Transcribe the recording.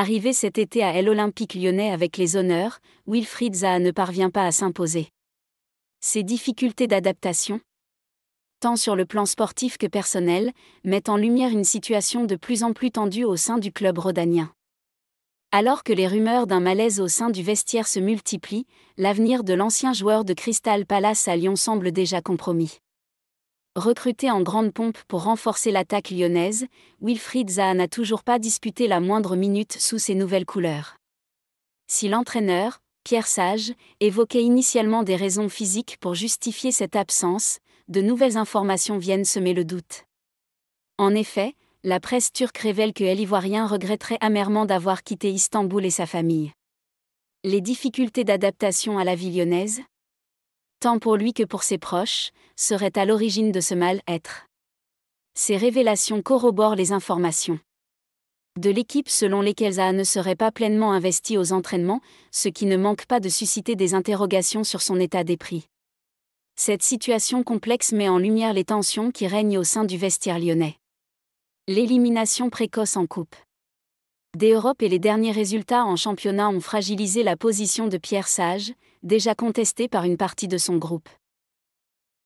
Arrivé cet été à l'Olympique lyonnais avec les honneurs, Wilfried Zaha ne parvient pas à s'imposer. Ses difficultés d'adaptation, tant sur le plan sportif que personnel, mettent en lumière une situation de plus en plus tendue au sein du club rodanien. Alors que les rumeurs d'un malaise au sein du vestiaire se multiplient, l'avenir de l'ancien joueur de Crystal Palace à Lyon semble déjà compromis. Recruté en grande pompe pour renforcer l'attaque lyonnaise, Wilfried Zaha n'a toujours pas disputé la moindre minute sous ses nouvelles couleurs. Si l'entraîneur, Pierre Sage, évoquait initialement des raisons physiques pour justifier cette absence, de nouvelles informations viennent semer le doute. En effet, la presse turque révèle que l'Ivoirien regretterait amèrement d'avoir quitté Istanbul et sa famille. Les difficultés d'adaptation à la vie lyonnaise, tant pour lui que pour ses proches, serait à l'origine de ce mal-être. Ces révélations corroborent les informations de l'équipe selon lesquelles A ne serait pas pleinement investi aux entraînements, ce qui ne manque pas de susciter des interrogations sur son état d'épris. Cette situation complexe met en lumière les tensions qui règnent au sein du vestiaire lyonnais. L'élimination précoce en coupe. D'Europe et les derniers résultats en championnat ont fragilisé la position de Pierre Sage, déjà contestée par une partie de son groupe.